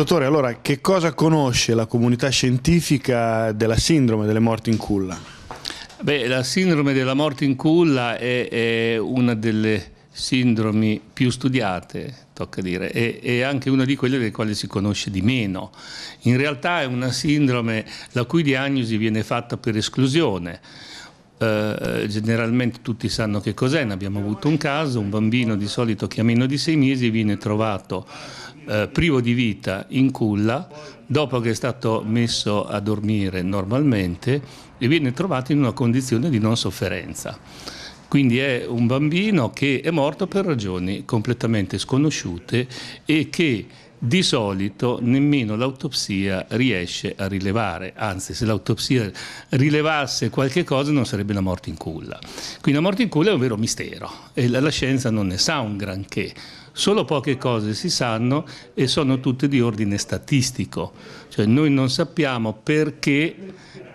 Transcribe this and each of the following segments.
Dottore, allora che cosa conosce la comunità scientifica della sindrome delle morti in culla? Beh, la sindrome della morte in culla è, è una delle sindromi più studiate, tocca dire, e, e, anche una di quelle delle quali si conosce di meno. In realtà è una sindrome la cui diagnosi viene fatta per esclusione eh, generalmente tutti sanno che cos'è, ne abbiamo avuto un caso, un bambino di solito che ha meno di sei mesi viene trovato eh, privo di vita in culla dopo che è stato messo a dormire normalmente e viene trovato in una condizione di non sofferenza. Quindi è un bambino che è morto per ragioni completamente sconosciute e che di solito nemmeno l'autopsia riesce a rilevare, anzi se l'autopsia rilevasse qualche cosa non sarebbe la morte in culla. Quindi la morte in culla è un vero mistero e la, la scienza non ne sa un granché. Solo poche cose si sanno e sono tutte di ordine statistico, cioè noi non sappiamo perché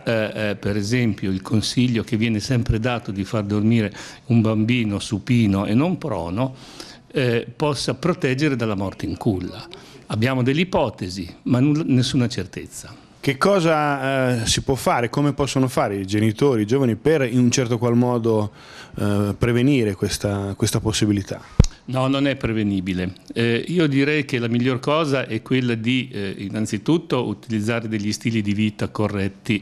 eh, eh, per esempio il consiglio che viene sempre dato di far dormire un bambino supino e non prono eh, possa proteggere dalla morte in culla. Abbiamo delle ipotesi, ma nulla, nessuna certezza. Che cosa eh, si può fare, come possono fare i genitori, i giovani per in un certo qual modo eh, prevenire questa, questa possibilità? No, non è prevenibile. Eh, io direi che la miglior cosa è quella di eh, innanzitutto utilizzare degli stili di vita corretti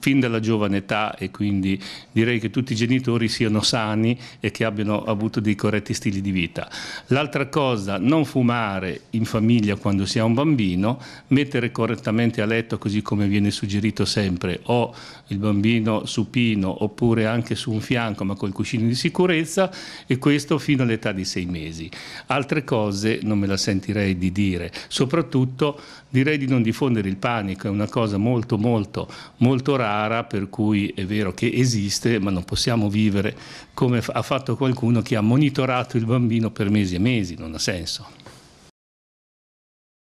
fin dalla giovane età e quindi direi che tutti i genitori siano sani e che abbiano avuto dei corretti stili di vita. L'altra cosa, non fumare in famiglia quando si ha un bambino, mettere correttamente a letto così come viene suggerito sempre o il bambino supino oppure anche su un fianco ma col cuscino di sicurezza e questo fino all'età di 6 mesi mesi. Altre cose non me la sentirei di dire, soprattutto direi di non diffondere il panico, è una cosa molto molto molto rara per cui è vero che esiste, ma non possiamo vivere come ha fatto qualcuno che ha monitorato il bambino per mesi e mesi, non ha senso.